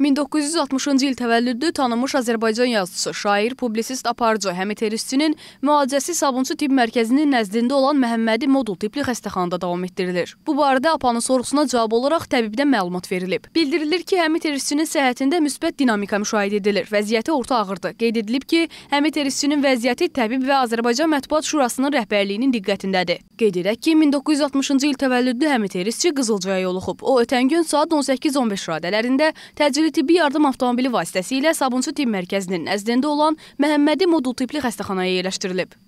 1960-cı il təvəllüdlü tanınmış Azərbaycan yazıçısı, şair, publisist Aparco həmiteristinin müalicəsi Sabunçu tibb mərkəzinin nəzdində olan Məhəmmədi Modul tipli xəstəxanada davam etdirilir. Bu barədə APAnın sorğusuna cavab olaraq təbibdən məlumat verilib. Bildirilir ki, həmiteristinin səhhətində müsbət dinamika müşahidə edilir. Vəziyyəti orta ağırdır. Qeyd edilib ki, həmiteristinin vəziyyəti təbib və Azərbaycan Mətbuat Şurasının rəhbərliyinin diqqətindədir. Qeyd edək ki, 1960-cı il təvəllüdlü həmiteristçi Qızılcaya yoluxub. O ötən gün saat 18:15 radələrində təcili təcili tibbi yardım avtomobili vasitəsilə Sabunçu tibb mərkəzinin nəzdində olan Məhəmmədi modul tipli xəstəxanaya yerləşdirilib.